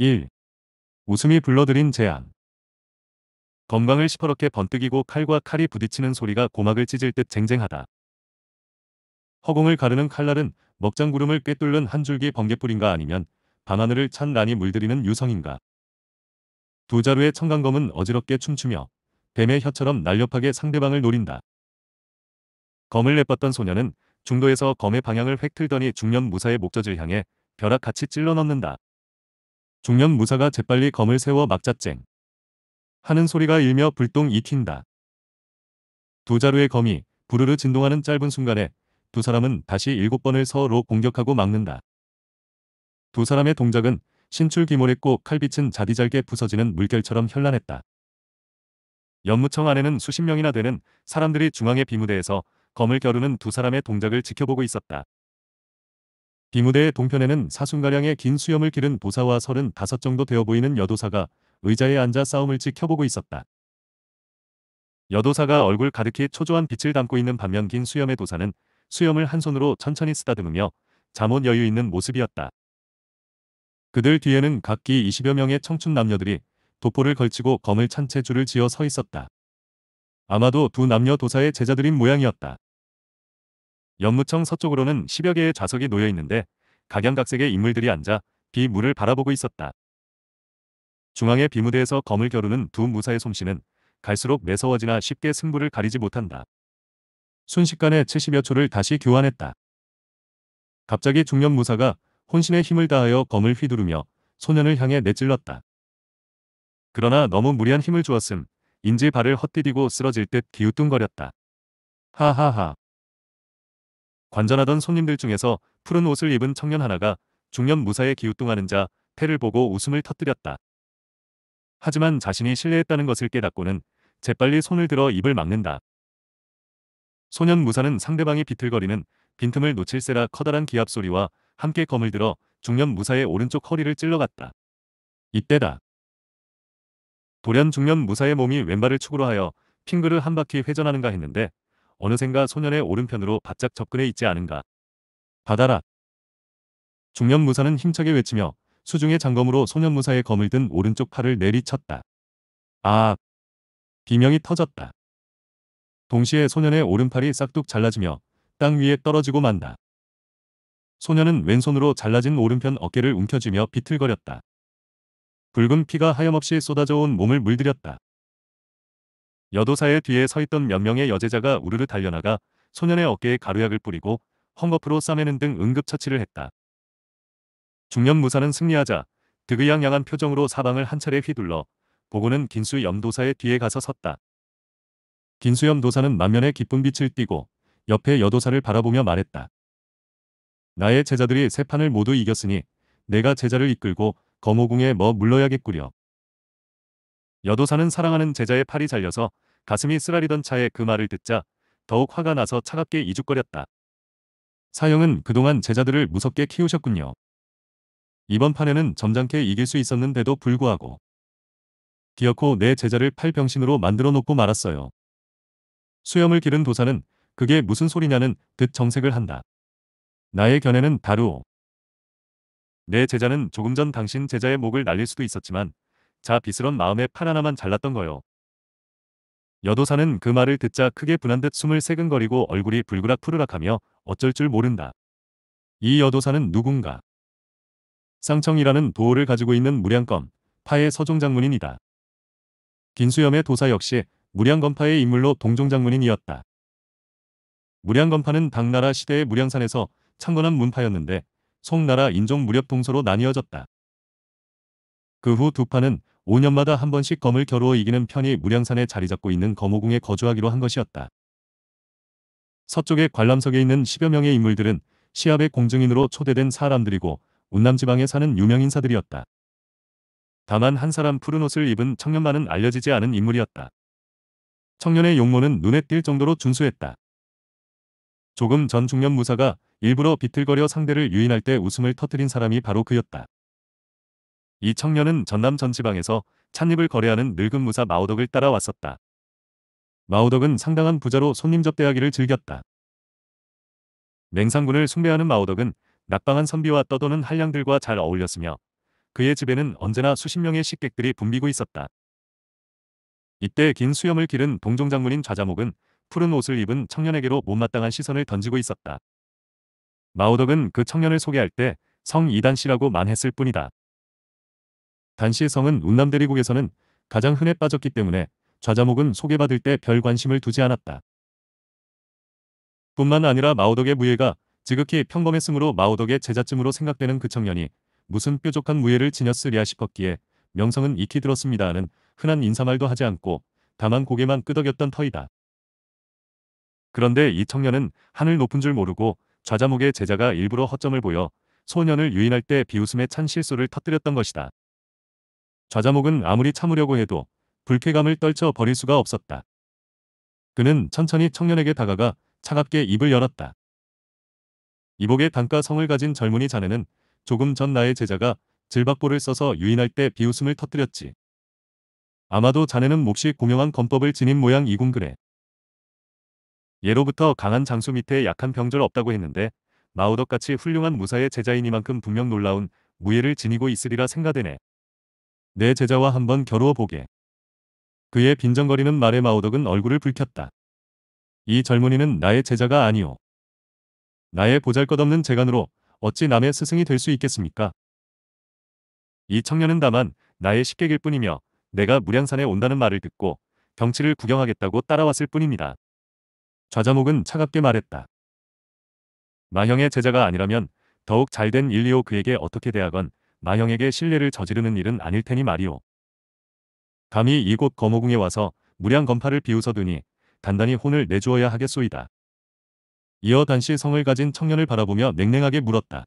1. 웃음이 불러들인 제안 건강을 시퍼렇게 번뜩이고 칼과 칼이 부딪히는 소리가 고막을 찢을 듯 쟁쟁하다. 허공을 가르는 칼날은 먹장구름을 꿰뚫는 한 줄기 번개뿔인가 아니면 밤하늘을 찬란이 물들이는 유성인가. 두 자루의 청강검은 어지럽게 춤추며 뱀의 혀처럼 날렵하게 상대방을 노린다. 검을 내뻗던 소녀는 중도에서 검의 방향을 획 틀더니 중년 무사의 목젖을 향해 벼락같이 찔러 넣는다. 중년 무사가 재빨리 검을 세워 막자쟁 하는 소리가 일며 불똥이 튄다. 두 자루의 검이 부르르 진동하는 짧은 순간에 두 사람은 다시 일곱 번을 서로 공격하고 막는다. 두 사람의 동작은 신출귀몰했고 칼빛은 자디잘게 부서지는 물결처럼 현란했다. 연무청 안에는 수십 명이나 되는 사람들이 중앙의 비무대에서 검을 겨루는 두 사람의 동작을 지켜보고 있었다. 비무대의 동편에는 사순가량의 긴 수염을 기른 보사와 35 정도 되어 보이는 여도사가 의자에 앉아 싸움을 지켜보고 있었다. 여도사가 얼굴 가득히 초조한 빛을 담고 있는 반면 긴 수염의 도사는 수염을 한 손으로 천천히 쓰다듬으며 잠옷 여유 있는 모습이었다. 그들 뒤에는 각기 20여 명의 청춘 남녀들이 도포를 걸치고 검을 찬 채 줄을 지어 서 있었다. 아마도 두 남녀 도사의 제자들인 모양이었다. 연무청 서쪽으로는 10여 개의 좌석이 놓여 있는데 각양각색의 인물들이 앉아 비물을 바라보고 있었다. 중앙의 비무대에서 검을 겨루는 두 무사의 솜씨는 갈수록 매서워지나 쉽게 승부를 가리지 못한다. 순식간에 70여 초를 다시 교환했다. 갑자기 중년 무사가 혼신의 힘을 다하여 검을 휘두르며 소년을 향해 내찔렀다. 그러나 너무 무리한 힘을 주었음 인지 발을 헛디디고 쓰러질 듯 기우뚱거렸다. 하하하. 관전하던 손님들 중에서 푸른 옷을 입은 청년 하나가 중년 무사에 기웃뚱하는자 패를 보고 웃음을 터뜨렸다. 하지만 자신이 실례했다는 것을 깨닫고는 재빨리 손을 들어 입을 막는다. 소년 무사는 상대방이 비틀거리는 빈틈을 놓칠세라 커다란 기압 소리와 함께 검을 들어 중년 무사의 오른쪽 허리를 찔러갔다. 이때다. 돌연 중년 무사의 몸이 왼발을 축으로 하여 핑그를 한 바퀴 회전하는가 했는데 어느샌가 소년의 오른편으로 바짝 접근해 있지 않은가. 받아라. 중년 무사는 힘차게 외치며 수중의 장검으로 소년 무사의 검을 든 오른쪽 팔을 내리쳤다. 아! 비명이 터졌다. 동시에 소년의 오른팔이 싹둑 잘라지며 땅 위에 떨어지고 만다. 소년은 왼손으로 잘라진 오른편 어깨를 움켜쥐며 비틀거렸다. 붉은 피가 하염없이 쏟아져온 몸을 물들였다. 여도사의 뒤에 서 있던 몇 명의 여제자가 우르르 달려나가 소년의 어깨에 가루약을 뿌리고 헝겊으로 싸매는 등 응급처치를 했다. 중년 무사는 승리하자 득의양양한 표정으로 사방을 한 차례 휘둘러 보고는 긴수 염도사의 뒤에 가서 섰다. 긴수 염도사는 만면에 기쁜 빛을 띠고 옆에 여도사를 바라보며 말했다. 나의 제자들이 세 판을 모두 이겼으니 내가 제자를 이끌고 거모궁에 뭐물러야겠구려 여도사는 사랑하는 제자의 팔이 잘려서 가슴이 쓰라리던 차에 그 말을 듣자 더욱 화가 나서 차갑게 이죽거렸다. 사형은 그동안 제자들을 무섭게 키우셨군요. 이번 판에는 점잖게 이길 수 있었는데도 불구하고 기어코 내 네 제자를 팔병신으로 만들어 놓고 말았어요. 수염을 기른 도사는 그게 무슨 소리냐는 듯 정색을 한다. 나의 견해는 다루오내 네 제자는 조금 전 당신 제자의 목을 날릴 수도 있었지만 자 비스런 마음에 판 하나만 잘랐던 거요. 여도사는 그 말을 듣자 크게 분한 듯 숨을 세근거리고 얼굴이 불그락 푸르락하며 어쩔 줄 모른다. 이 여도사는 누군가? 쌍청이라는 도호를 가지고 있는 무량검, 파의 서종장문인이다. 김수염의 도사 역시 무량검파의 인물로 동종장문인이었다. 무량검파는 당나라 시대의 무량산에서 창건한 문파였는데 송나라 인종 무렵 동서로 나뉘어졌다. 그 후 두 파는 5년마다 한 번씩 검을 겨루어 이기는 편이 무량산에 자리잡고 있는 검호궁에 거주하기로 한 것이었다. 서쪽의 관람석에 있는 10여 명의 인물들은 시합의 공증인으로 초대된 사람들이고 운남지방에 사는 유명인사들이었다. 다만 한 사람 푸른 옷을 입은 청년만은 알려지지 않은 인물이었다. 청년의 용모는 눈에 띌 정도로 준수했다. 조금 전 중년 무사가 일부러 비틀거려 상대를 유인할 때 웃음을 터뜨린 사람이 바로 그였다. 이 청년은 전남 전지방에서 찻잎을 거래하는 늙은 무사 마오덕을 따라왔었다. 마오덕은 상당한 부자로 손님 접대하기를 즐겼다. 맹상군을 숭배하는 마오덕은 낙방한 선비와 떠도는 한량들과 잘 어울렸으며 그의 집에는 언제나 수십 명의 식객들이 붐비고 있었다. 이때 긴 수염을 기른 동종 장군인 좌자목은 푸른 옷을 입은 청년에게로 못마땅한 시선을 던지고 있었다. 마오덕은 그 청년을 소개할 때 성 이단 씨라고 만했을 뿐이다. 단시의 성은 운남대리국에서는 가장 흔해 빠졌기 때문에 좌자목은 소개받을 때 별 관심을 두지 않았다. 뿐만 아니라 마오덕의 무예가 지극히 평범했으므로 마오덕의 제자쯤으로 생각되는 그 청년이 무슨 뾰족한 무예를 지녔으랴 싶었기에 명성은 익히 들었습니다 하는 흔한 인사말도 하지 않고 다만 고개만 끄덕였던 터이다. 그런데 이 청년은 하늘 높은 줄 모르고 좌자목의 제자가 일부러 허점을 보여 소년을 유인할 때 비웃음에 찬 실수를 터뜨렸던 것이다. 좌자목은 아무리 참으려고 해도 불쾌감을 떨쳐 버릴 수가 없었다. 그는 천천히 청년에게 다가가 차갑게 입을 열었다. 이복의 단가 성을 가진 젊은이 자네는 조금 전 나의 제자가 질박보를 써서 유인할 때 비웃음을 터뜨렸지. 아마도 자네는 몹시 공명한 검법을 지닌 모양이군 그래. 예로부터 강한 장수 밑에 약한 병절 없다고 했는데 마우덕같이 훌륭한 무사의 제자이니만큼 분명 놀라운 무예를 지니고 있으리라 생각되네. 내 제자와 한번 겨루어 보게. 그의 빈정거리는 말에 마오덕은 얼굴을 붉혔다. 이 젊은이는 나의 제자가 아니오. 나의 보잘것없는 재간으로 어찌 남의 스승이 될 수 있겠습니까? 이 청년은 다만 나의 식객일 뿐이며 내가 무량산에 온다는 말을 듣고 경치를 구경하겠다고 따라왔을 뿐입니다. 좌자목은 차갑게 말했다. 마형의 제자가 아니라면 더욱 잘된 일리오 그에게 어떻게 대하건 마형에게 신뢰를 저지르는 일은 아닐 테니 말이오. 감히 이곳 거모궁에 와서 무량 건파를 비웃어두니 단단히 혼을 내주어야 하겠소이다. 이어 단시 성을 가진 청년을 바라보며 냉랭하게 물었다.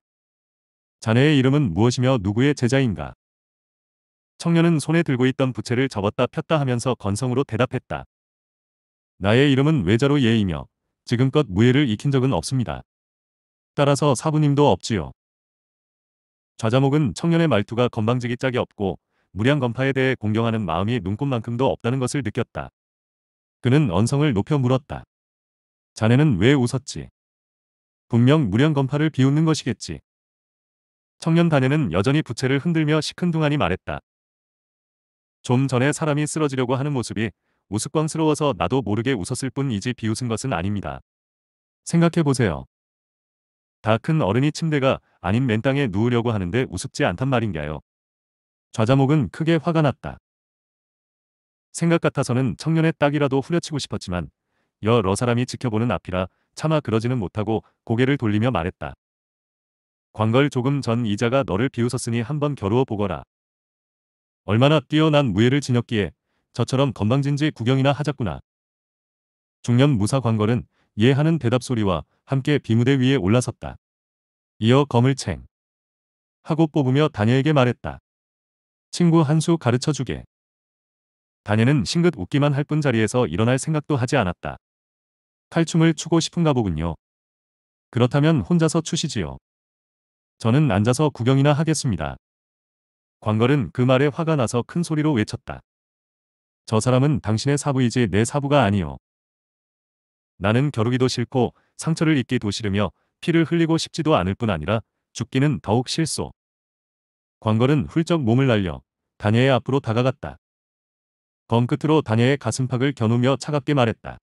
자네의 이름은 무엇이며 누구의 제자인가? 청년은 손에 들고 있던 부채를 접었다 폈다 하면서 건성으로 대답했다. 나의 이름은 외자로 예이며 지금껏 무예를 익힌 적은 없습니다. 따라서 사부님도 없지요. 좌자목은 청년의 말투가 건방지기 짝이 없고 무량 건파에 대해 공경하는 마음이 눈꽃만큼도 없다는 것을 느꼈다. 그는 언성을 높여 물었다. 자네는 왜 웃었지? 분명 무량 건파를 비웃는 것이겠지. 청년 단에는 여전히 부채를 흔들며 시큰둥하니 말했다. 좀 전에 사람이 쓰러지려고 하는 모습이 우스꽝스러워서 나도 모르게 웃었을 뿐이지 비웃은 것은 아닙니다. 생각해보세요. 다 큰 어른이 침대가 아님맨 땅에 누우려고 하는데 우습지 않단 말인가요. 좌자목은 크게 화가 났다. 생각 같아서는 청년의 딱이라도 후려치고 싶었지만 여러 사람이 지켜보는 앞이라 차마 그러지는 못하고 고개를 돌리며 말했다. 광걸 조금 전 이자가 너를 비웃었으니 한번 겨루어 보거라. 얼마나 뛰어난 무예를 지녔기에 저처럼 건방진지 구경이나 하자꾸나. 중년 무사 광걸은 예하는 대답 소리와 함께 비무대 위에 올라섰다. 이어 검을 챙 하고 뽑으며 다녀에게 말했다. 친구 한 수 가르쳐주게. 다녀는 싱긋 웃기만 할 뿐 자리에서 일어날 생각도 하지 않았다. 탈춤을 추고 싶은가 보군요. 그렇다면 혼자서 추시지요. 저는 앉아서 구경이나 하겠습니다. 광걸은 그 말에 화가 나서 큰 소리로 외쳤다. 저 사람은 당신의 사부이지 내 사부가 아니요. 나는 겨루기도 싫고 상처를 입기도 싫으며 피를 흘리고 싶지도 않을 뿐 아니라 죽기는 더욱 실소. 광걸은 훌쩍 몸을 날려 다녀의 앞으로 다가갔다. 검 끝으로 다녀의 가슴팍을 겨누며 차갑게 말했다.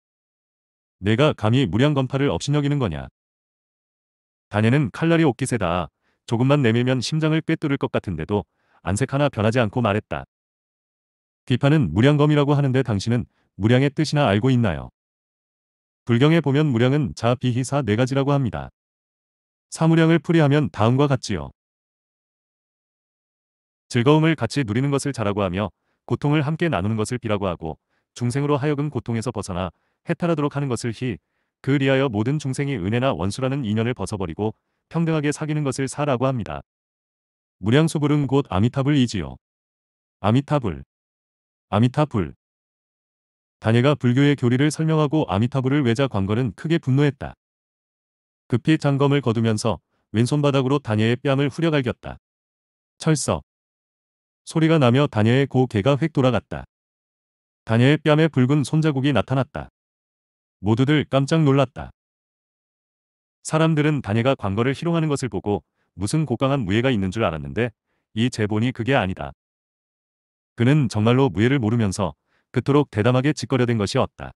내가 감히 무량검파를 업신여기는 거냐. 다녀는 칼날이 옷깃에다 조금만 내밀면 심장을 꿰뚫을 것 같은데도 안색 하나 변하지 않고 말했다. 비판은 무량검이라고 하는데 당신은 무량의 뜻이나 알고 있나요? 불경에 보면 무량은 자, 비, 희사 네 가지라고 합니다. 사무량을 풀이하면 다음과 같지요. 즐거움을 같이 누리는 것을 자라고 하며 고통을 함께 나누는 것을 비라고 하고 중생으로 하여금 고통에서 벗어나 해탈하도록 하는 것을 희, 그리하여 모든 중생이 은혜나 원수라는 인연을 벗어버리고 평등하게 사귀는 것을 사라고 합니다. 무량수불은 곧 아미타불이지요. 아미타불 아미타불 다녀가 불교의 교리를 설명하고 아미타불을 외자 광건은 크게 분노했다. 급히 장검을 거두면서 왼손바닥으로 다녀의 뺨을 후려갈겼다. 철석. 소리가 나며 다녀의 고개가 획 돌아갔다. 다녀의 뺨에 붉은 손자국이 나타났다. 모두들 깜짝 놀랐다. 사람들은 다녀가 광거를 희롱하는 것을 보고 무슨 고강한 무예가 있는 줄 알았는데 이 재본이 그게 아니다. 그는 정말로 무예를 모르면서 그토록 대담하게 짓거려댄 것이었다.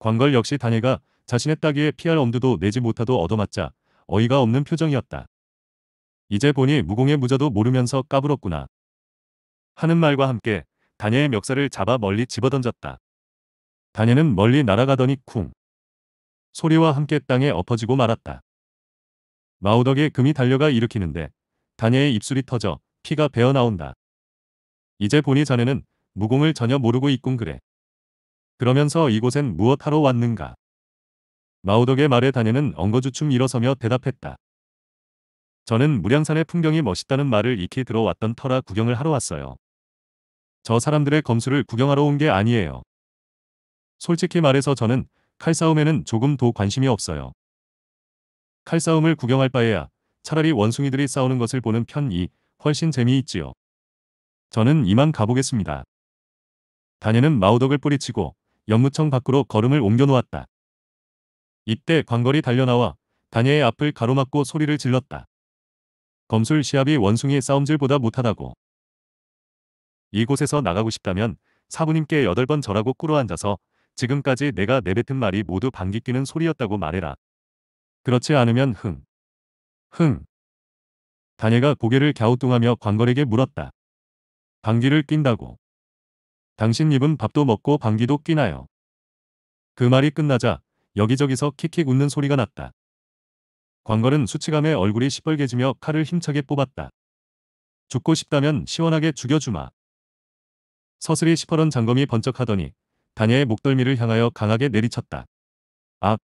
광걸 역시 다녀가 자신의 따귀에 피할 엄두도 내지 못하도 얻어맞자 어이가 없는 표정이었다. 이제 보니 무공의 무자도 모르면서 까불었구나. 하는 말과 함께 다녀의 멱살을 잡아 멀리 집어던졌다. 다녀는 멀리 날아가더니 쿵 소리와 함께 땅에 엎어지고 말았다. 마우덕에 금이 달려가 일으키는데 다녀의 입술이 터져 피가 배어나온다. 이제 보니 자네는 무공을 전혀 모르고 있군 그래. 그러면서 이곳엔 무엇하러 왔는가? 마우덕의 말에 다녀는 엉거주춤 일어서며 대답했다. 저는 무량산의 풍경이 멋있다는 말을 익히 들어왔던 터라 구경을 하러 왔어요. 저 사람들의 검수를 구경하러 온 게 아니에요. 솔직히 말해서 저는 칼싸움에는 조금 더 관심이 없어요. 칼싸움을 구경할 바에야 차라리 원숭이들이 싸우는 것을 보는 편이 훨씬 재미있지요. 저는 이만 가보겠습니다. 다녀는 마우덕을 뿌리치고 연무청 밖으로 걸음을 옮겨놓았다. 이때 광걸이 달려나와 다녀의 앞을 가로막고 소리를 질렀다. 검술 시합이 원숭이 싸움질보다 못하다고. 이곳에서 나가고 싶다면 사부님께 여덟 번 절하고 꿇어 앉아서 지금까지 내가 내뱉은 말이 모두 방귀 끼는 소리였다고 말해라. 그렇지 않으면 흥. 흥. 다녀가 고개를 갸우뚱하며 광걸에게 물었다. 방귀를 낀다고. 당신 입은 밥도 먹고 방귀도 끼나요. 그 말이 끝나자 여기저기서 킥킥 웃는 소리가 났다. 광걸은 수치감에 얼굴이 시뻘개지며 칼을 힘차게 뽑았다. 죽고 싶다면 시원하게 죽여주마. 서슬이 시퍼런 장검이 번쩍하더니 다녀의 목덜미를 향하여 강하게 내리쳤다. 아!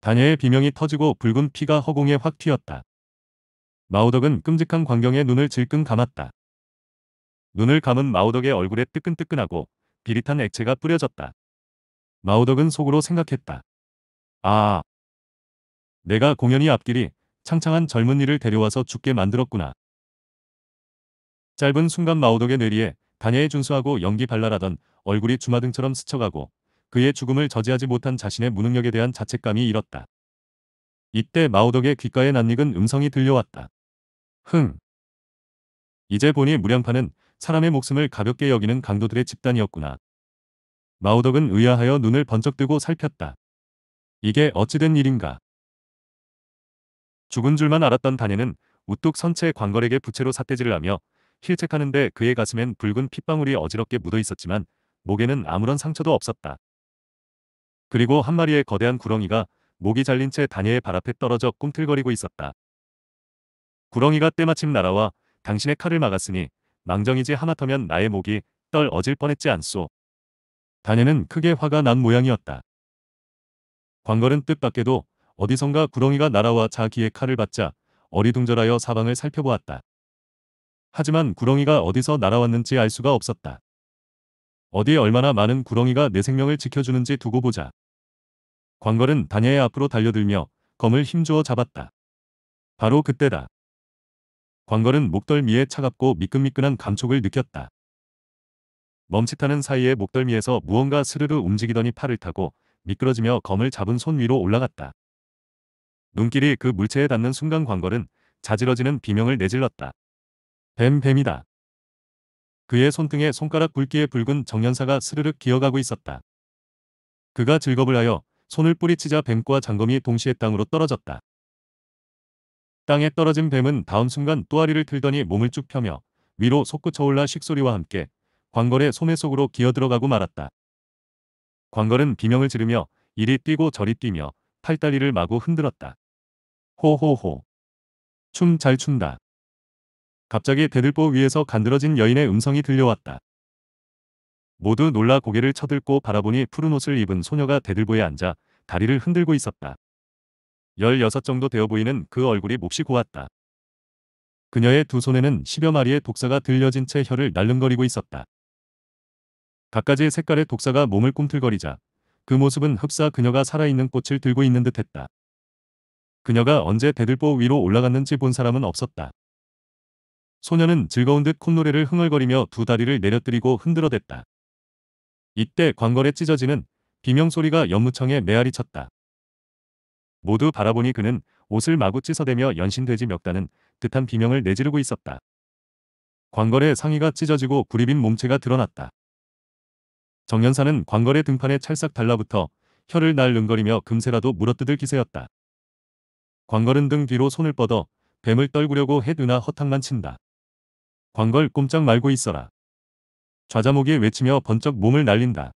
다녀의 비명이 터지고 붉은 피가 허공에 확 튀었다. 마우덕은 끔찍한 광경에 눈을 질끈 감았다. 눈을 감은 마우덕의 얼굴에 뜨끈뜨끈하고 비릿한 액체가 뿌려졌다. 마우덕은 속으로 생각했다. 아, 내가 공연이 앞길이 창창한 젊은이를 데려와서 죽게 만들었구나. 짧은 순간 마우덕의 뇌리에 단예에 준수하고 연기 발랄하던 얼굴이 주마등처럼 스쳐가고 그의 죽음을 저지하지 못한 자신의 무능력에 대한 자책감이 일었다. 이때 마우덕의 귓가에 낯익은 음성이 들려왔다. 흥. 이제 보니 무량파는 사람의 목숨을 가볍게 여기는 강도들의 집단이었구나. 마우덕은 의아하여 눈을 번쩍 뜨고 살폈다. 이게 어찌된 일인가. 죽은 줄만 알았던 다녀는 우뚝 선체 광걸에게 부채로 삿대질을 하며 힐책하는데 그의 가슴엔 붉은 핏방울이 어지럽게 묻어 있었지만 목에는 아무런 상처도 없었다. 그리고 한 마리의 거대한 구렁이가 목이 잘린 채 다녀의 발 앞에 떨어져 꿈틀거리고 있었다. 구렁이가 때마침 날아와 당신의 칼을 막았으니 망정이지 하마터면 나의 목이 떨 어질 뻔했지 않소. 단에는 크게 화가 난 모양이었다. 광걸은 뜻밖에도 어디선가 구렁이가 날아와 자기의 칼을 받자 어리둥절하여 사방을 살펴보았다. 하지만 구렁이가 어디서 날아왔는지 알 수가 없었다. 어디에 얼마나 많은 구렁이가 내 생명을 지켜주는지 두고 보자. 광걸은 단야의 앞으로 달려들며 검을 힘주어 잡았다. 바로 그때다. 광걸은 목덜미에 차갑고 미끈미끈한 감촉을 느꼈다. 멈칫하는 사이에 목덜미에서 무언가 스르르 움직이더니 팔을 타고 미끄러지며 검을 잡은 손 위로 올라갔다. 눈길이 그 물체에 닿는 순간 광걸은 자지러지는 비명을 내질렀다. 뱀뱀이다. 그의 손등에 손가락 굵기의 붉은 정연사가 스르륵 기어가고 있었다. 그가 즐겁을 하여 손을 뿌리치자 뱀과 장검이 동시에 땅으로 떨어졌다. 땅에 떨어진 뱀은 다음 순간 또아리를 틀더니 몸을 쭉 펴며 위로 솟구쳐올라 식소리와 함께 광걸의 소매 속으로 기어들어가고 말았다. 광걸은 비명을 지르며 이리 뛰고 저리 뛰며 팔다리를 마구 흔들었다. 호호호. 춤 잘 춘다. 갑자기 대들보 위에서 간드러진 여인의 음성이 들려왔다. 모두 놀라 고개를 쳐들고 바라보니 푸른 옷을 입은 소녀가 대들보에 앉아 다리를 흔들고 있었다. 16 정도 되어 보이는 그 얼굴이 몹시 고왔다. 그녀의 두 손에는 10여 마리의 독사가 들려진 채 혀를 날름거리고 있었다. 갖가지의 색깔의 독사가 몸을 꿈틀거리자 그 모습은 흡사 그녀가 살아있는 꽃을 들고 있는 듯했다. 그녀가 언제 대들보 위로 올라갔는지 본 사람은 없었다. 소녀는 즐거운 듯 콧노래를 흥얼거리며 두 다리를 내려뜨리고 흔들어댔다. 이때 광걸에 찢어지는 비명소리가 연무청에 메아리 쳤다. 모두 바라보니 그는 옷을 마구 찢어대며 연신돼지 멱다는 듯한 비명을 내지르고 있었다. 광걸의 상의가 찢어지고 구리빈 몸체가 드러났다. 정연사는 광걸의 등판에 찰싹 달라붙어 혀를 날름거리며 금세라도 물어뜯을 기세였다. 광걸은 등 뒤로 손을 뻗어 뱀을 떨구려고 해드나 허탕만 친다. 광걸 꼼짝 말고 있어라. 좌자목이 외치며 번쩍 몸을 날린다.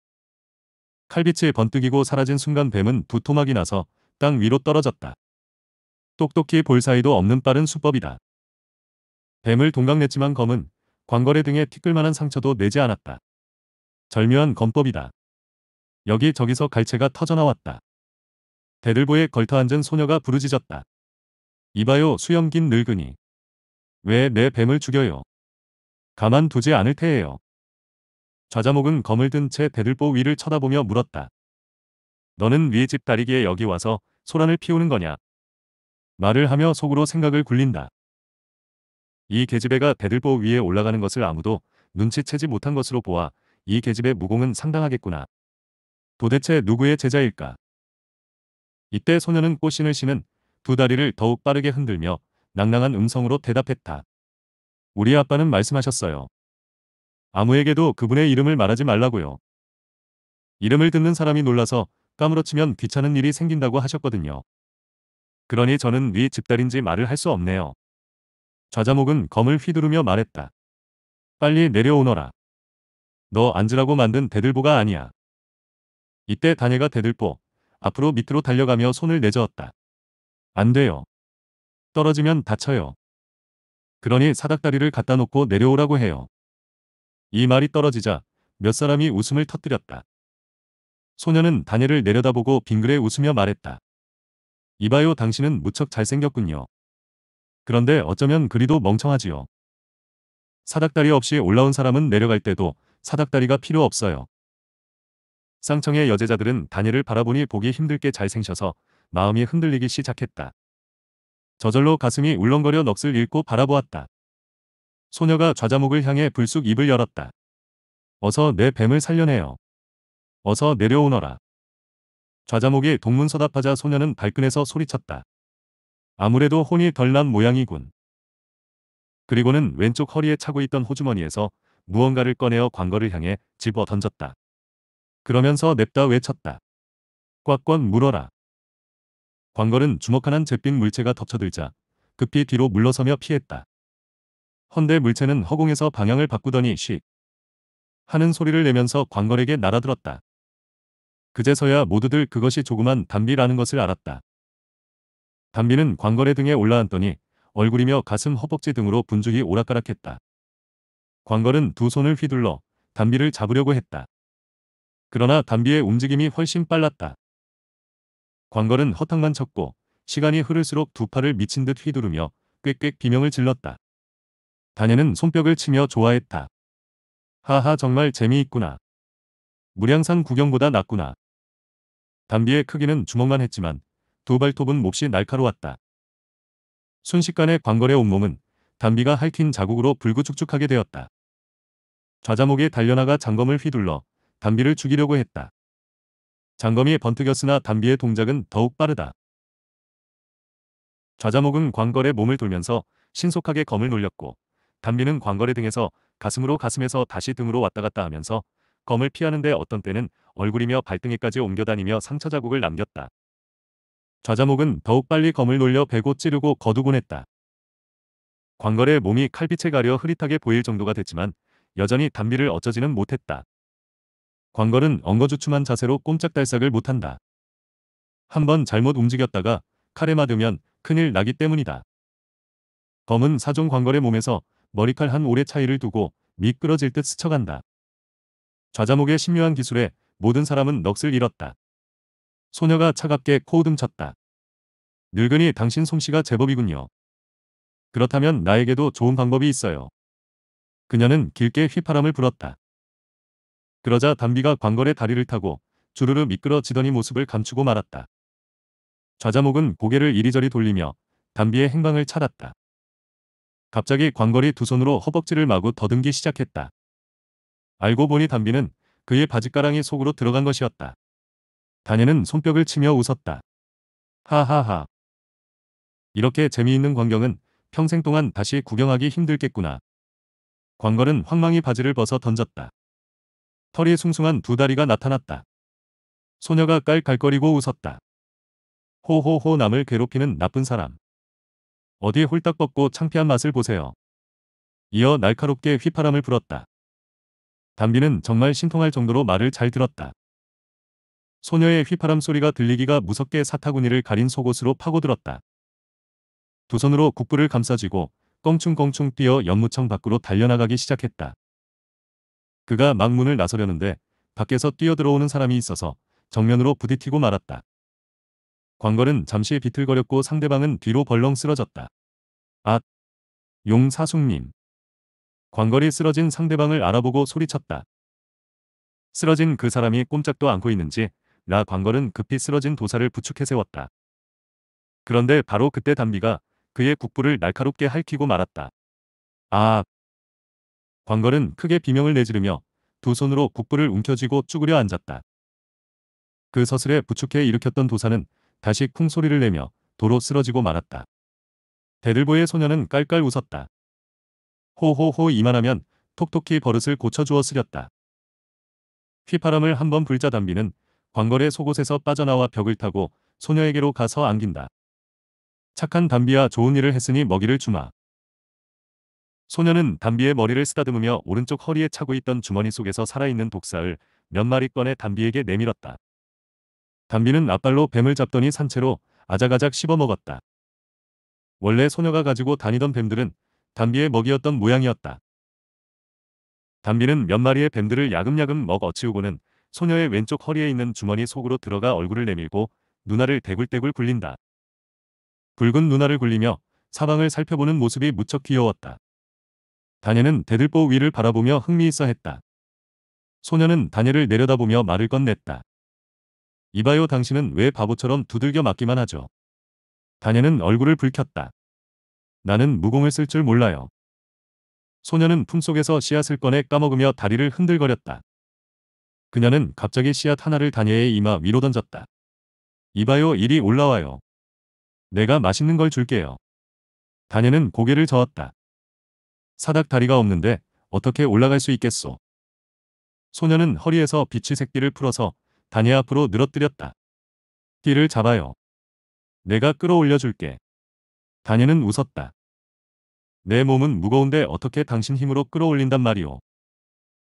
칼빛이 번뜩이고 사라진 순간 뱀은 두 토막이 나서 땅 위로 떨어졌다. 똑똑히 볼 사이도 없는 빠른 수법이다. 뱀을 동강냈지만 검은 광거의 등에 티끌만한 상처도 내지 않았다. 절묘한 검법이다. 여기저기서 갈채가 터져나왔다. 대들보에 걸터앉은 소녀가 부르짖었다. 이봐요 수염 긴 늙은이. 왜 내 뱀을 죽여요. 가만두지 않을 테예요. 좌자목은 검을 든 채 대들보 위를 쳐다보며 물었다. 너는 위에 집다리기에 여기 와서 소란을 피우는 거냐. 말을 하며 속으로 생각을 굴린다. 이 계집애가 대들보 위에 올라가는 것을 아무도 눈치채지 못한 것으로 보아 이 계집의 무공은 상당하겠구나. 도대체 누구의 제자일까? 이때 소녀는 꽃신을 씨는 두 다리를 더욱 빠르게 흔들며 낭낭한 음성으로 대답했다. 우리 아빠는 말씀하셨어요. 아무에게도 그분의 이름을 말하지 말라고요. 이름을 듣는 사람이 놀라서 까무러치면 귀찮은 일이 생긴다고 하셨거든요. 그러니 저는 위 집딸인지 말을 할 수 없네요. 좌자목은 검을 휘두르며 말했다. 빨리 내려오너라. 너 앉으라고 만든 대들보가 아니야. 이때 다녀가 대들보 앞으로 밑으로 달려가며 손을 내저었다. 안 돼요. 떨어지면 다쳐요. 그러니 사닥다리를 갖다 놓고 내려오라고 해요. 이 말이 떨어지자 몇 사람이 웃음을 터뜨렸다. 소녀는 다녀를 내려다보고 빙그레 웃으며 말했다. 이봐요 당신은 무척 잘생겼군요. 그런데 어쩌면 그리도 멍청하지요. 사닥다리 없이 올라온 사람은 내려갈 때도 사닥다리가 필요 없어요. 쌍청의 여제자들은 다니을 바라보니 보기 힘들게 잘생셔서 마음이 흔들리기 시작했다. 저절로 가슴이 울렁거려 넋을 잃고 바라보았다. 소녀가 좌자목을 향해 불쑥 입을 열었다. 어서 내 뱀을 살려내요. 어서 내려오너라. 좌자목이 동문서답하자 소녀는 발끈해서 소리쳤다. 아무래도 혼이 덜 난 모양이군. 그리고는 왼쪽 허리에 차고 있던 호주머니에서 무언가를 꺼내어 광거를 향해 집어 던졌다. 그러면서 냅다 외쳤다. 꽉꽉 물어라. 광거는 주먹 하나는 잿빛 물체가 덮쳐들자 급히 뒤로 물러서며 피했다. 헌데 물체는 허공에서 방향을 바꾸더니 씩 하는 소리를 내면서 광거에게 날아들었다. 그제서야 모두들 그것이 조그만 담비라는 것을 알았다. 담비는 광거의 등에 올라앉더니 얼굴이며 가슴 허벅지 등으로 분주히 오락가락했다. 광걸은 두 손을 휘둘러 담비를 잡으려고 했다. 그러나 담비의 움직임이 훨씬 빨랐다. 광걸은 허탕만 쳤고 시간이 흐를수록 두 팔을 미친 듯 휘두르며 꽥꽥 비명을 질렀다. 다연는 손뼉을 치며 좋아했다. 하하 정말 재미있구나. 무량산 구경보다 낫구나. 담비의 크기는 주먹만 했지만 두 발톱은 몹시 날카로웠다. 순식간에 광걸의 온몸은 단비가 핥힌 자국으로 불구축축하게 되었다. 좌자목에 달려나가 장검을 휘둘러 단비를 죽이려고 했다. 장검이 번뜩였으나 단비의 동작은 더욱 빠르다. 좌자목은 광걸의 몸을 돌면서 신속하게 검을 놀렸고 단비는 광걸의 등에서 가슴으로 가슴에서 다시 등으로 왔다 갔다 하면서 검을 피하는데 어떤 때는 얼굴이며 발등에까지 옮겨다니며 상처 자국을 남겼다. 좌자목은 더욱 빨리 검을 놀려 베고 찌르고 거두곤 했다. 광걸의 몸이 칼빛에 가려 흐릿하게 보일 정도가 됐지만 여전히 담비를 어쩌지는 못했다. 광걸은 엉거주춤한 자세로 꼼짝달싹을 못한다. 한번 잘못 움직였다가 칼에 맞으면 큰일 나기 때문이다. 검은 사종 광걸의 몸에서 머리칼 한 오래 차이를 두고 미끄러질 듯 스쳐간다. 좌자목의 신묘한 기술에 모든 사람은 넋을 잃었다. 소녀가 차갑게 코우등 쳤다. 늙은이 당신 솜씨가 제법이군요. 그렇다면 나에게도 좋은 방법이 있어요. 그녀는 길게 휘파람을 불었다. 그러자 담비가 광걸의 다리를 타고 주르르 미끄러지더니 모습을 감추고 말았다. 좌자목은 고개를 이리저리 돌리며 담비의 행방을 찾았다. 갑자기 광걸이 두 손으로 허벅지를 마구 더듬기 시작했다. 알고 보니 담비는 그의 바지가랑이 속으로 들어간 것이었다. 다에는 손뼉을 치며 웃었다. 하하하. 이렇게 재미있는 광경은 평생 동안 다시 구경하기 힘들겠구나. 광걸은 황망히 바지를 벗어 던졌다. 털이 숭숭한 두 다리가 나타났다. 소녀가 깔깔거리고 웃었다. 호호호 남을 괴롭히는 나쁜 사람. 어디 홀딱 벗고 창피한 맛을 보세요. 이어 날카롭게 휘파람을 불었다. 담비는 정말 신통할 정도로 말을 잘 들었다. 소녀의 휘파람 소리가 들리기가 무섭게 사타구니를 가린 속옷으로 파고들었다. 두 손으로 국부를 감싸쥐고 껑충껑충 뛰어 연무청 밖으로 달려나가기 시작했다. 그가 막문을 나서려는데 밖에서 뛰어들어오는 사람이 있어서 정면으로 부딪히고 말았다. 광걸은 잠시 비틀거렸고 상대방은 뒤로 벌렁 쓰러졌다. 앗! 용사숙님. 광걸이 쓰러진 상대방을 알아보고 소리쳤다. 쓰러진 그 사람이 꼼짝도 않고 있는지 나 광걸은 급히 쓰러진 도사를 부축해 세웠다. 그런데 바로 그때 담비가 그의 국부를 날카롭게 핥히고 말았다. 아! 광걸은 크게 비명을 내지르며 두 손으로 국부를 움켜쥐고 쭈그려 앉았다. 그 서슬에 부축해 일으켰던 도사는 다시 쿵 소리를 내며 도로 쓰러지고 말았다. 대들보의 소녀는 깔깔 웃었다. 호호호 이만하면 톡톡히 버릇을 고쳐주어 쓰렸다. 휘파람을 한번 불자 담비는 광걸의 속옷에서 빠져나와 벽을 타고 소녀에게로 가서 안긴다. 착한 담비야 좋은 일을 했으니 먹이를 주마. 소녀는 담비의 머리를 쓰다듬으며 오른쪽 허리에 차고 있던 주머니 속에서 살아있는 독사를 몇 마리 꺼내 담비에게 내밀었다. 담비는 앞발로 뱀을 잡더니 산채로 아작아작 씹어먹었다. 원래 소녀가 가지고 다니던 뱀들은 담비의 먹이였던 모양이었다. 담비는 몇 마리의 뱀들을 야금야금 먹어치우고는 소녀의 왼쪽 허리에 있는 주머니 속으로 들어가 얼굴을 내밀고 누나를 대굴대굴 굴린다. 붉은 눈알을 굴리며 사방을 살펴보는 모습이 무척 귀여웠다. 다녀는 대들보 위를 바라보며 흥미있어 했다. 소녀는 다녀를 내려다보며 말을 건넸다. 이봐요 당신은 왜 바보처럼 두들겨 맞기만 하죠. 다녀는 얼굴을 붉혔다. 나는 무공을 쓸 줄 몰라요. 소녀는 품속에서 씨앗을 꺼내 까먹으며 다리를 흔들거렸다. 그녀는 갑자기 씨앗 하나를 다녀의 이마 위로 던졌다. 이봐요 일이 올라와요. 내가 맛있는 걸 줄게요. 다녀는 고개를 저었다. 사닥 다리가 없는데 어떻게 올라갈 수 있겠소. 소녀는 허리에서 빛이 새끼를 풀어서 다녀 앞으로 늘어뜨렸다. 끼를 잡아요. 내가 끌어올려 줄게. 다녀는 웃었다. 내 몸은 무거운데 어떻게 당신 힘으로 끌어올린단 말이오.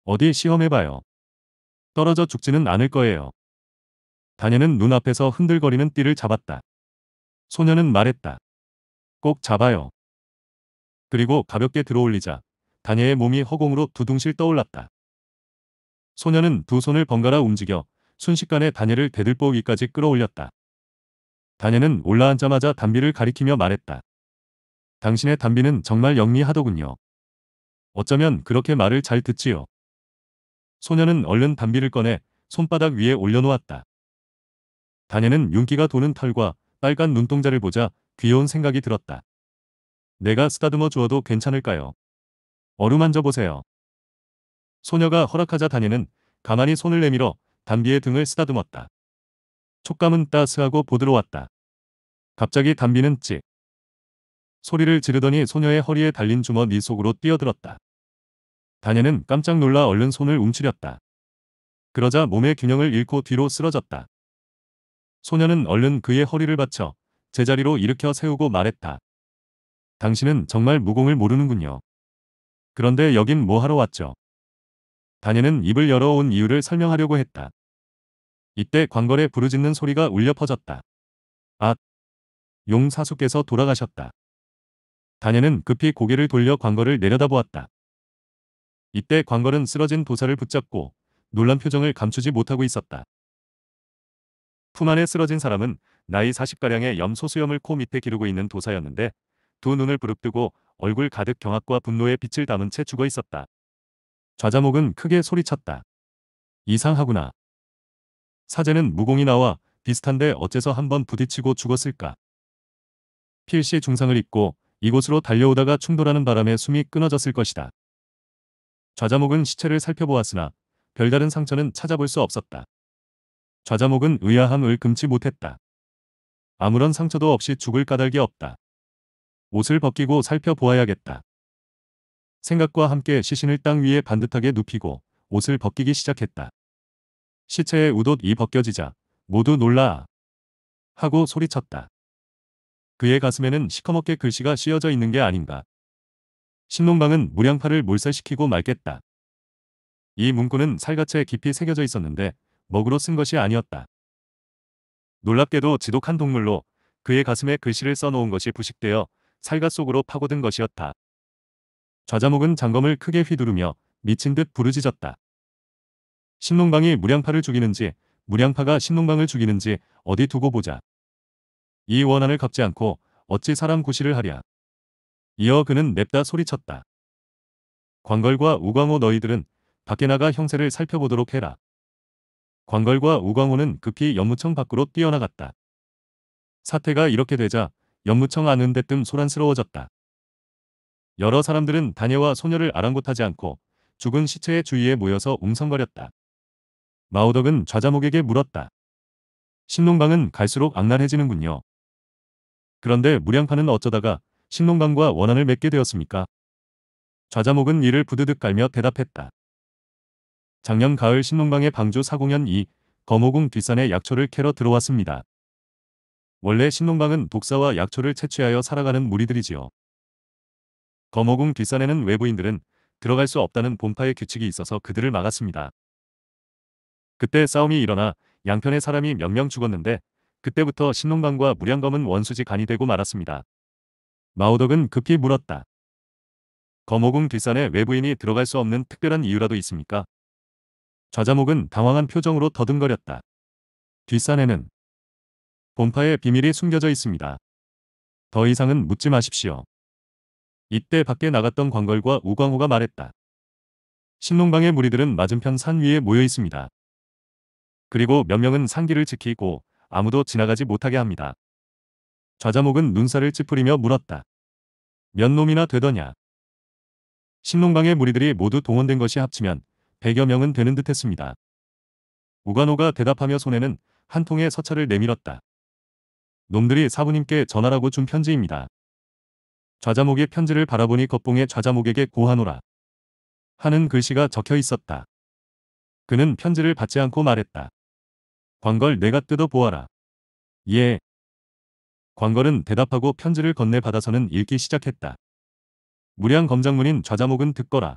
어디 시험해봐요. 떨어져 죽지는 않을 거예요. 다녀는 눈앞에서 흔들거리는 띠를 잡았다. 소녀는 말했다. 꼭 잡아요. 그리고 가볍게 들어올리자 다녀의 몸이 허공으로 두둥실 떠올랐다. 소녀는 두 손을 번갈아 움직여 순식간에 다녀를 대들보 위까지 끌어올렸다. 다녀는 올라앉자마자 담비를 가리키며 말했다. 당신의 담비는 정말 영리하더군요. 어쩌면 그렇게 말을 잘 듣지요. 소녀는 얼른 담비를 꺼내 손바닥 위에 올려놓았다. 다녀는 윤기가 도는 털과 빨간 눈동자를 보자 귀여운 생각이 들었다. 내가 쓰다듬어 주어도 괜찮을까요? 어루만져 보세요. 소녀가 허락하자 다니는 가만히 손을 내밀어 담비의 등을 쓰다듬었다. 촉감은 따스하고 보드로웠다 갑자기 담비는 찍 소리를 지르더니 소녀의 허리에 달린 주머니 네 속으로 뛰어들었다. 다녀는 깜짝 놀라 얼른 손을 움츠렸다. 그러자 몸의 균형을 잃고 뒤로 쓰러졌다. 소녀는 얼른 그의 허리를 받쳐 제자리로 일으켜 세우고 말했다. 당신은 정말 무공을 모르는군요. 그런데 여긴 뭐하러 왔죠? 다녀는 입을 열어온 이유를 설명하려고 했다. 이때 광걸에 부르짖는 소리가 울려 퍼졌다. 아! 용사수께서 돌아가셨다. 다녀는 급히 고개를 돌려 광걸을 내려다보았다. 이때 광걸은 쓰러진 도사를 붙잡고 놀란 표정을 감추지 못하고 있었다. 품안에 쓰러진 사람은 나이 40가량의 염소수염을 코 밑에 기르고 있는 도사였는데 두 눈을 부릅뜨고 얼굴 가득 경악과 분노의 빛을 담은 채 죽어 있었다. 좌자목은 크게 소리쳤다. 이상하구나. 사제는 무공이 나와 비슷한데 어째서 한번 부딪히고 죽었을까. 필시 의 중상을 입고 이곳으로 달려오다가 충돌하는 바람에 숨이 끊어졌을 것이다. 좌자목은 시체를 살펴보았으나 별다른 상처는 찾아볼 수 없었다. 좌자목은 의아함을 금치 못했다. 아무런 상처도 없이 죽을 까닭이 없다. 옷을 벗기고 살펴보아야겠다. 생각과 함께 시신을 땅 위에 반듯하게 눕히고 옷을 벗기기 시작했다. 시체의 우돛이 벗겨지자 모두 놀라 하고 소리쳤다. 그의 가슴에는 시커멓게 글씨가 씌어져 있는 게 아닌가. 신농방은 무량파를 몰살시키고 말겠다. 이 문구는 살갗에 깊이 새겨져 있었는데 먹으로 쓴 것이 아니었다. 놀랍게도 지독한 동물로 그의 가슴에 글씨를 써놓은 것이 부식되어 살가 속으로 파고든 것이었다. 좌자목은 장검을 크게 휘두르며 미친 듯 부르짖었다. 신농방이 무량파를 죽이는지 무량파가 신농방을 죽이는지 어디 두고 보자. 이 원한을 갚지 않고 어찌 사람 구실을 하랴. 이어 그는 냅다 소리쳤다. 광걸과 우광호 너희들은 밖에 나가 형세를 살펴보도록 해라. 광걸과 우광호는 급히 연무청 밖으로 뛰어나갔다. 사태가 이렇게 되자 연무청 안은 대뜸 소란스러워졌다. 여러 사람들은 다녀와 소녀를 아랑곳하지 않고 죽은 시체의 주위에 모여서 웅성거렸다. 마우덕은 좌자목에게 물었다. 신농방은 갈수록 악랄해지는군요. 그런데 무량파는 어쩌다가 신농방과 원한을 맺게 되었습니까? 좌자목은 이를 부드득 깔며 대답했다. 작년 가을 신농방의 방주 사공연 2 거모궁 뒷산에 약초를 캐러 들어왔습니다. 원래 신농방은 독사와 약초를 채취하여 살아가는 무리들이지요. 거모궁 뒷산에는 외부인들은 들어갈 수 없다는 본파의 규칙이 있어서 그들을 막았습니다. 그때 싸움이 일어나 양편의 사람이 몇 명 죽었는데 그때부터 신농방과 무량검은 원수지 간이 되고 말았습니다. 마오덕은 급히 물었다. 거모궁 뒷산에 외부인이 들어갈 수 없는 특별한 이유라도 있습니까? 좌자목은 당황한 표정으로 더듬거렸다. 뒷산에는 본파의 비밀이 숨겨져 있습니다. 더 이상은 묻지 마십시오. 이때 밖에 나갔던 광걸과 우광호가 말했다. 신농방의 무리들은 맞은편 산 위에 모여 있습니다. 그리고 몇 명은 산길을 지키고 아무도 지나가지 못하게 합니다. 좌자목은 눈살을 찌푸리며 물었다. 몇 놈이나 되더냐? 신농방의 무리들이 모두 동원된 것이 합치면 100여 명은 되는 듯했습니다. 우간호가 대답하며 손에는 한 통의 서찰을 내밀었다. 놈들이 사부님께 전하라고 준 편지입니다. 좌자목의 편지를 바라보니 겉봉의 좌자목에게 고하노라. 하는 글씨가 적혀 있었다. 그는 편지를 받지 않고 말했다. 광걸 내가 뜯어 보아라. 예. 광걸은 대답하고 편지를 건네 받아서는 읽기 시작했다. 무량 검장문인 좌자목은 듣거라.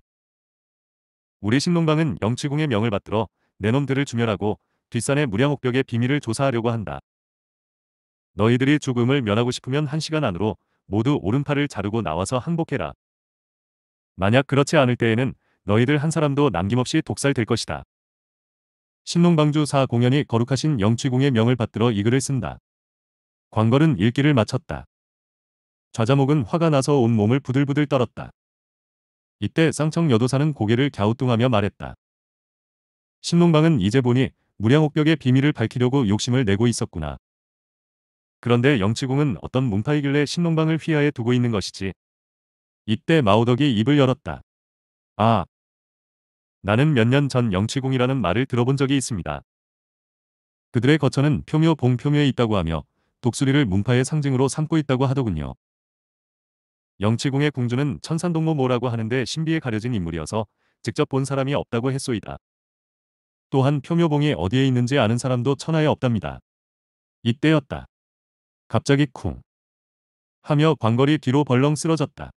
우리 신농방은 영치궁의 명을 받들어 내놈들을 주멸하고 뒷산의 무량옥벽의 비밀을 조사하려고 한다. 너희들이 죽음을 면하고 싶으면 한 시간 안으로 모두 오른팔을 자르고 나와서 항복해라. 만약 그렇지 않을 때에는 너희들 한 사람도 남김없이 독살될 것이다. 신농방주 사 공연이 거룩하신 영취궁의 명을 받들어 이 글을 쓴다. 광걸은 읽기를 마쳤다. 좌자목은 화가 나서 온 몸을 부들부들 떨었다. 이때 쌍청 여도사는 고개를 갸우뚱하며 말했다. 신문방은 이제 보니 무량옥벽의 비밀을 밝히려고 욕심을 내고 있었구나. 그런데 영치공은 어떤 문파이길래 신문방을 휘하에 두고 있는 것이지. 이때 마오덕이 입을 열었다. 아, 나는 몇 년 전 영치공이라는 말을 들어본 적이 있습니다. 그들의 거처는 표묘 봉표묘에 있다고 하며 독수리를 문파의 상징으로 삼고 있다고 하더군요. 영치궁의 궁주는 천산동모 모라고 하는데 신비에 가려진 인물이어서 직접 본 사람이 없다고 했소이다. 또한 표묘봉이 어디에 있는지 아는 사람도 천하에 없답니다. 이때였다. 갑자기 쿵 하며 광거리 뒤로 벌렁 쓰러졌다.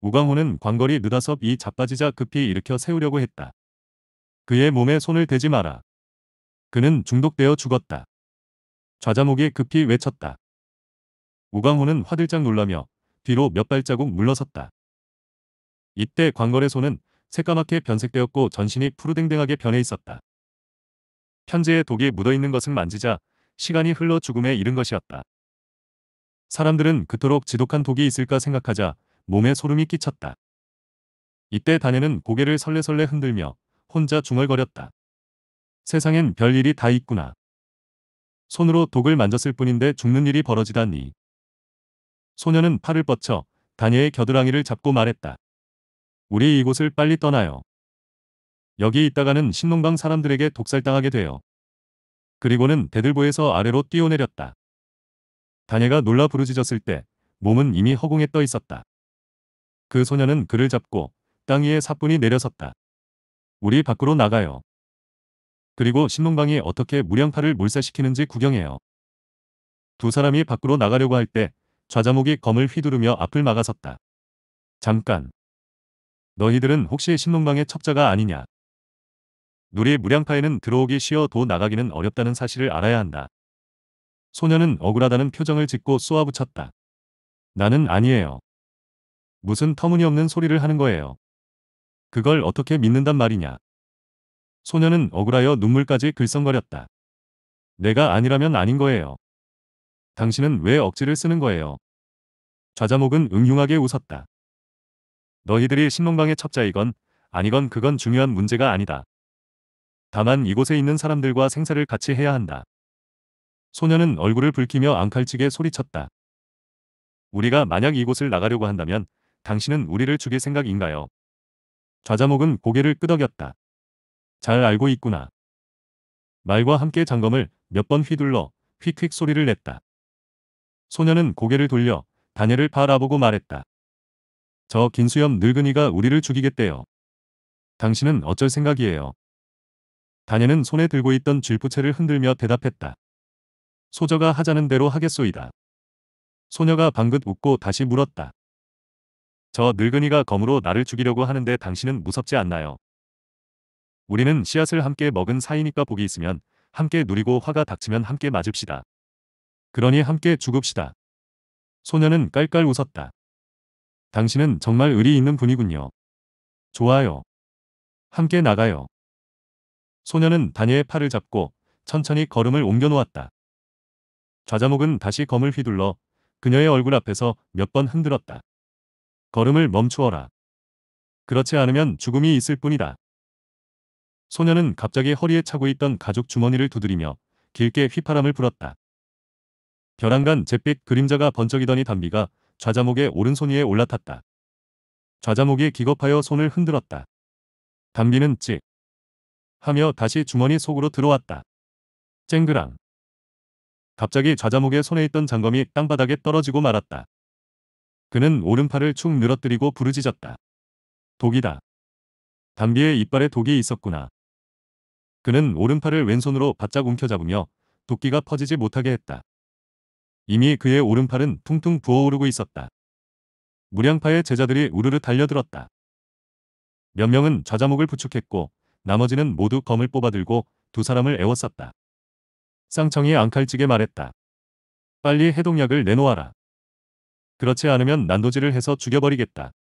우광호는 광거리 느다섭 이 자빠지자 급히 일으켜 세우려고 했다. 그의 몸에 손을 대지 마라. 그는 중독되어 죽었다. 좌자목이 급히 외쳤다. 우광호는 화들짝 놀라며 뒤로 몇 발자국 물러섰다. 이때 광걸의 손은 새까맣게 변색되었고 전신이 푸르댕댕하게 변해 있었다. 편지에 독이 묻어있는 것을 만지자 시간이 흘러 죽음에 이른 것이었다. 사람들은 그토록 지독한 독이 있을까 생각하자 몸에 소름이 끼쳤다. 이때 다녀는 고개를 설레설레 흔들며 혼자 중얼거렸다. 세상엔 별일이 다 있구나. 손으로 독을 만졌을 뿐인데 죽는 일이 벌어지다니. 소녀는 팔을 뻗쳐 다녀의 겨드랑이를 잡고 말했다. 우리 이곳을 빨리 떠나요. 여기 있다가는 신농방 사람들에게 독살당하게 돼요. 그리고는 대들보에서 아래로 뛰어내렸다. 다녀가 놀라 부르짖었을 때 몸은 이미 허공에 떠 있었다. 그 소녀는 그를 잡고 땅 위에 사뿐히 내려섰다. 우리 밖으로 나가요. 그리고 신농방이 어떻게 무량파를 몰살시키는지 구경해요. 두 사람이 밖으로 나가려고 할때 좌자목이 검을 휘두르며 앞을 막아섰다. 잠깐. 너희들은 혹시 신농망의 첩자가 아니냐? 누리 무량파에는 들어오기 쉬어도 나가기는 어렵다는 사실을 알아야 한다. 소녀는 억울하다는 표정을 짓고 쏘아붙였다. 나는 아니에요. 무슨 터무니없는 소리를 하는 거예요. 그걸 어떻게 믿는단 말이냐. 소녀는 억울하여 눈물까지 글썽거렸다. 내가 아니라면 아닌 거예요. 당신은 왜 억지를 쓰는 거예요? 좌자목은 응흉하게 웃었다. 너희들이 신문방의 첩자이건 아니건 그건 중요한 문제가 아니다. 다만 이곳에 있는 사람들과 생사를 같이 해야 한다. 소녀는 얼굴을 붉히며 앙칼치게 소리쳤다. 우리가 만약 이곳을 나가려고 한다면 당신은 우리를 죽일 생각인가요? 좌자목은 고개를 끄덕였다. 잘 알고 있구나. 말과 함께 장검을 몇 번 휘둘러 휙휙 소리를 냈다. 소녀는 고개를 돌려 다니엘을 바라보고 말했다. 저 긴수염 늙은이가 우리를 죽이겠대요. 당신은 어쩔 생각이에요. 다니엘은 손에 들고 있던 쥐부채를 흔들며 대답했다. 소저가 하자는 대로 하겠소이다. 소녀가 방긋 웃고 다시 물었다. 저 늙은이가 검으로 나를 죽이려고 하는데 당신은 무섭지 않나요? 우리는 씨앗을 함께 먹은 사이니까 복이 있으면 함께 누리고 화가 닥치면 함께 맞읍시다. 그러니 함께 죽읍시다. 소녀는 깔깔 웃었다. 당신은 정말 의리 있는 분이군요. 좋아요. 함께 나가요. 소녀는 다니의 팔을 잡고 천천히 걸음을 옮겨놓았다. 좌자목은 다시 검을 휘둘러 그녀의 얼굴 앞에서 몇 번 흔들었다. 걸음을 멈추어라. 그렇지 않으면 죽음이 있을 뿐이다. 소녀는 갑자기 허리에 차고 있던 가죽 주머니를 두드리며 길게 휘파람을 불었다. 벼랑간 잿빛 그림자가 번쩍이더니 담비가 좌자목의 오른손 위에 올라탔다. 좌자목이 기겁하여 손을 흔들었다. 담비는 찍 하며 다시 주머니 속으로 들어왔다. 쨍그랑 갑자기 좌자목의 손에 있던 장검이 땅바닥에 떨어지고 말았다. 그는 오른팔을 축 늘어뜨리고 부르짖었다. 독이다. 담비의 이빨에 독이 있었구나. 그는 오른팔을 왼손으로 바짝 움켜잡으며 도끼가 퍼지지 못하게 했다. 이미 그의 오른팔은 퉁퉁 부어오르고 있었다. 무량파의 제자들이 우르르 달려들었다. 몇 명은 좌자목을 부축했고 나머지는 모두 검을 뽑아들고 두 사람을 애워쌌다. 쌍청이 앙칼지게 말했다. 빨리 해독약을 내놓아라. 그렇지 않으면 난도질을 해서 죽여버리겠다.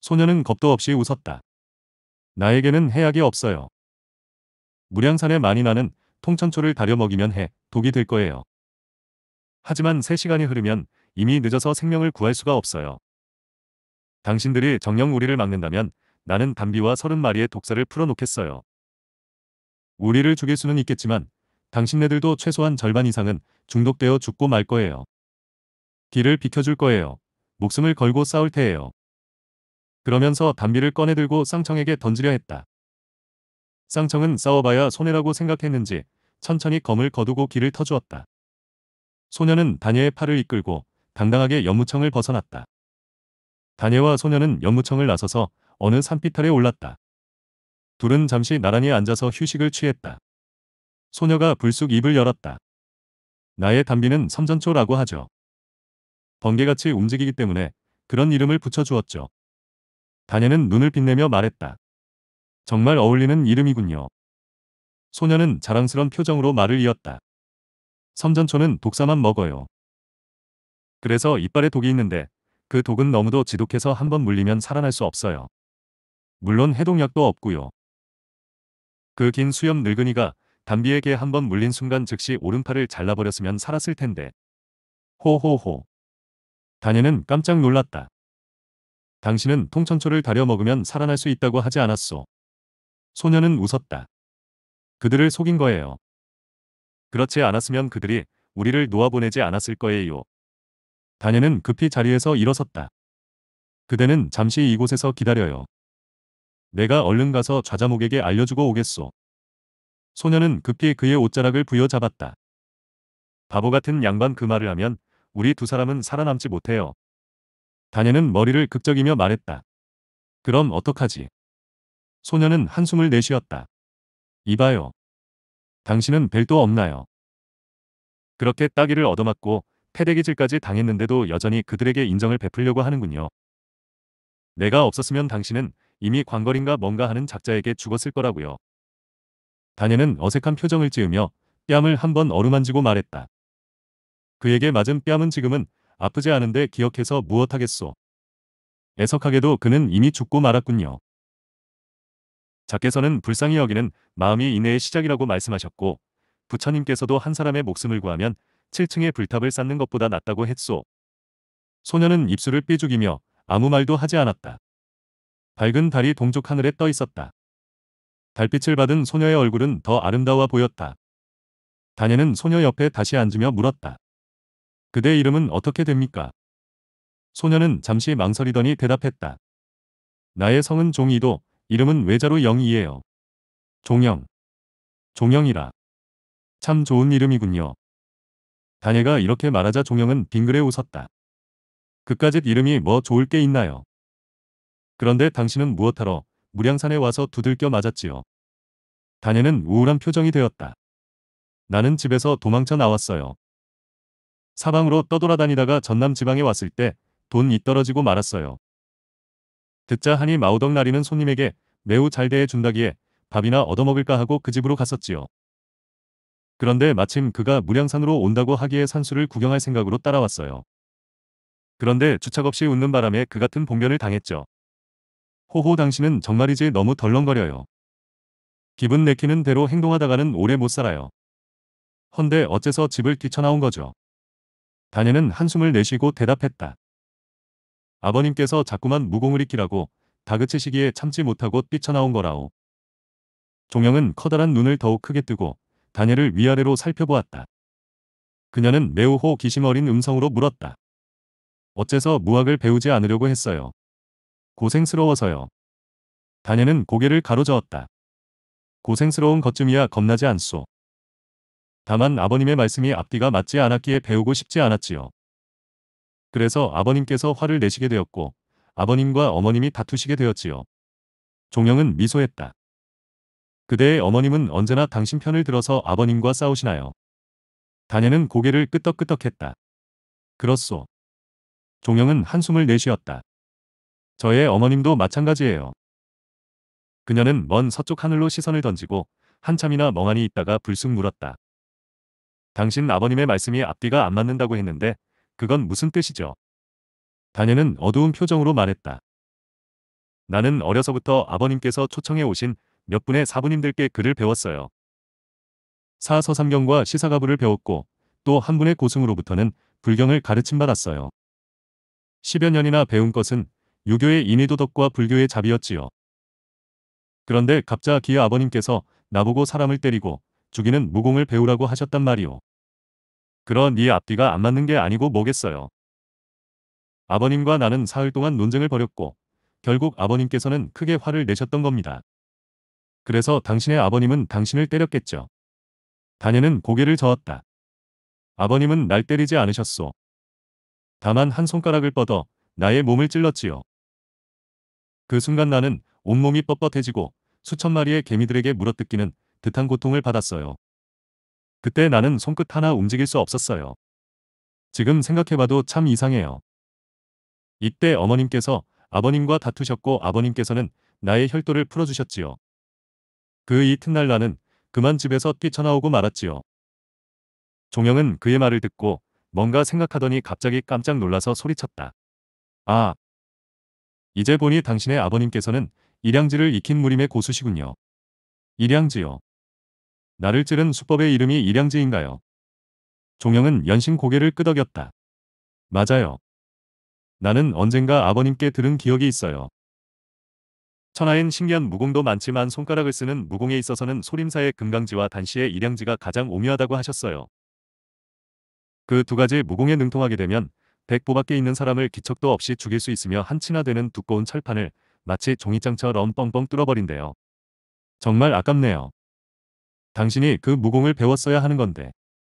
소녀는 겁도 없이 웃었다. 나에게는 해약이 없어요. 무량산에 많이 나는 통천초를 다려 먹이면 해, 독이 될 거예요. 하지만 3시간이 흐르면 이미 늦어서 생명을 구할 수가 없어요. 당신들이 정녕 우리를 막는다면 나는 담비와 30마리의 독사를 풀어놓겠어요. 우리를 죽일 수는 있겠지만 당신네들도 최소한 절반 이상은 중독되어 죽고 말 거예요. 길을 비켜줄 거예요. 목숨을 걸고 싸울 테예요. 그러면서 담비를 꺼내들고 쌍청에게 던지려 했다. 쌍청은 싸워봐야 손해라고 생각했는지 천천히 검을 거두고 길을 터주었다. 소녀는 다녀의 팔을 이끌고 당당하게 연무청을 벗어났다. 다녀와 소녀는 연무청을 나서서 어느 산비탈에 올랐다. 둘은 잠시 나란히 앉아서 휴식을 취했다. 소녀가 불쑥 입을 열었다. 나의 단비는 섬전초라고 하죠. 번개같이 움직이기 때문에 그런 이름을 붙여주었죠. 다녀는 눈을 빛내며 말했다. 정말 어울리는 이름이군요. 소녀는 자랑스런 표정으로 말을 이었다. 섬전초는 독사만 먹어요. 그래서 이빨에 독이 있는데 그 독은 너무도 지독해서 한번 물리면 살아날 수 없어요. 물론 해독약도 없고요. 그 긴 수염 늙은이가 담비에게 한번 물린 순간 즉시 오른팔을 잘라버렸으면 살았을 텐데. 호호호. 다녀는 깜짝 놀랐다. 당신은 통천초를 다려 먹으면 살아날 수 있다고 하지 않았소. 소녀는 웃었다. 그들을 속인 거예요. 그렇지 않았으면 그들이 우리를 놓아보내지 않았을 거예요. 다녀는 급히 자리에서 일어섰다. 그대는 잠시 이곳에서 기다려요. 내가 얼른 가서 좌자목에게 알려주고 오겠소. 소녀는 급히 그의 옷자락을 부여잡았다. 바보 같은 양반 그 말을 하면 우리 두 사람은 살아남지 못해요. 다녀는 머리를 극적이며 말했다. 그럼 어떡하지? 소녀는 한숨을 내쉬었다. 이봐요. 당신은 벨도 없나요? 그렇게 따귀를 얻어맞고 패대기질까지 당했는데도 여전히 그들에게 인정을 베풀려고 하는군요. 내가 없었으면 당신은 이미 광거린가 뭔가 하는 작자에게 죽었을 거라고요. 다녀는 어색한 표정을 지으며 뺨을 한번 어루만지고 말했다. 그에게 맞은 뺨은 지금은 아프지 않은데 기억해서 무엇하겠소. 애석하게도 그는 이미 죽고 말았군요. 자께서는 불쌍히 여기는 마음이 인내의 시작이라고 말씀하셨고 부처님께서도 한 사람의 목숨을 구하면 7층의 불탑을 쌓는 것보다 낫다고 했소. 소녀는 입술을 삐죽이며 아무 말도 하지 않았다. 밝은 달이 동쪽 하늘에 떠 있었다. 달빛을 받은 소녀의 얼굴은 더 아름다워 보였다. 다녀는 소녀 옆에 다시 앉으며 물었다. 그대 이름은 어떻게 됩니까? 소녀는 잠시 망설이더니 대답했다. 나의 성은 종이도 이름은 외자로 영이에요. 종영. 종영이라. 참 좋은 이름이군요. 다녀가 이렇게 말하자 종영은 빙그레 웃었다. 그까짓 이름이 뭐 좋을 게 있나요? 그런데 당신은 무엇하러 무량산에 와서 두들겨 맞았지요. 다녀는 우울한 표정이 되었다. 나는 집에서 도망쳐 나왔어요. 사방으로 떠돌아다니다가 전남 지방에 왔을 때돈이 떨어지고 말았어요. 듣자 하니 마우덕나리는 손님에게 매우 잘 대해 준다기에 밥이나 얻어먹을까 하고 그 집으로 갔었지요. 그런데 마침 그가 무량산으로 온다고 하기에 산수를 구경할 생각으로 따라왔어요. 그런데 주착 없이 웃는 바람에 그 같은 봉변을 당했죠. 호호 당신은 정말이지 너무 덜렁거려요. 기분 내키는 대로 행동하다가는 오래 못 살아요. 헌데 어째서 집을 뛰쳐나온 거죠. 다녀는 한숨을 내쉬고 대답했다. 아버님께서 자꾸만 무공을 익히라고 다그치시기에 참지 못하고 뛰쳐나온 거라오. 종영은 커다란 눈을 더욱 크게 뜨고 다녀를 위아래로 살펴보았다. 그녀는 매우 호기심 어린 음성으로 물었다. 어째서 무학을 배우지 않으려고 했어요. 고생스러워서요. 다녀는 고개를 가로저었다. 고생스러운 것쯤이야 겁나지 않소. 다만 아버님의 말씀이 앞뒤가 맞지 않았기에 배우고 싶지 않았지요. 그래서 아버님께서 화를 내시게 되었고 아버님과 어머님이 다투시게 되었지요. 종영은 미소했다. 그대의 어머님은 언제나 당신 편을 들어서 아버님과 싸우시나요? 다녀는 고개를 끄덕끄덕했다 그렇소. 종영은 한숨을 내쉬었다. 저의 어머님도 마찬가지예요. 그녀는 먼 서쪽 하늘로 시선을 던지고 한참이나 멍하니 있다가 불쑥 물었다. 당신 아버님의 말씀이 앞뒤가 안 맞는다고 했는데 그건 무슨 뜻이죠? 다녀는 어두운 표정으로 말했다. 나는 어려서부터 아버님께서 초청해 오신 몇 분의 사부님들께 글을 배웠어요. 사서삼경과 시사가부를 배웠고 또 한 분의 고승으로부터는 불경을 가르침받았어요. 10여 년이나 배운 것은 유교의 인의도덕과 불교의 잡이였지요. 그런데 갑자기 아버님께서 나보고 사람을 때리고 죽이는 무공을 배우라고 하셨단 말이오. 그런 이 앞뒤가 안 맞는 게 아니고 뭐겠어요. 아버님과 나는 사흘 동안 논쟁을 벌였고 결국 아버님께서는 크게 화를 내셨던 겁니다. 그래서 당신의 아버님은 당신을 때렸겠죠. 다녀는 고개를 저었다. 아버님은 날 때리지 않으셨소. 다만 한 손가락을 뻗어 나의 몸을 찔렀지요. 그 순간 나는 온몸이 뻣뻣해지고 수천 마리의 개미들에게 물어뜯기는 듯한 고통을 받았어요. 그때 나는 손끝 하나 움직일 수 없었어요. 지금 생각해봐도 참 이상해요. 이때 어머님께서 아버님과 다투셨고 아버님께서는 나의 혈도를 풀어주셨지요. 그 이튿날 나는 그만 집에서 뛰쳐나오고 말았지요. 종영은 그의 말을 듣고 뭔가 생각하더니 갑자기 깜짝 놀라서 소리쳤다. 아, 이제 보니 당신의 아버님께서는 일양지를 익힌 무림의 고수시군요. 일양지요. 나를 찌른 수법의 이름이 일양지인가요? 종영은 연신 고개를 끄덕였다. 맞아요. 나는 언젠가 아버님께 들은 기억이 있어요. 천하엔 신기한 무공도 많지만 손가락을 쓰는 무공에 있어서는 소림사의 금강지와 단시의 일양지가 가장 오묘하다고 하셨어요. 그 두 가지 무공에 능통하게 되면 백보 밖에 있는 사람을 기척도 없이 죽일 수 있으며 한치나 되는 두꺼운 철판을 마치 종이장처럼 뻥뻥 뚫어버린대요. 정말 아깝네요. 당신이 그 무공을 배웠어야 하는 건데.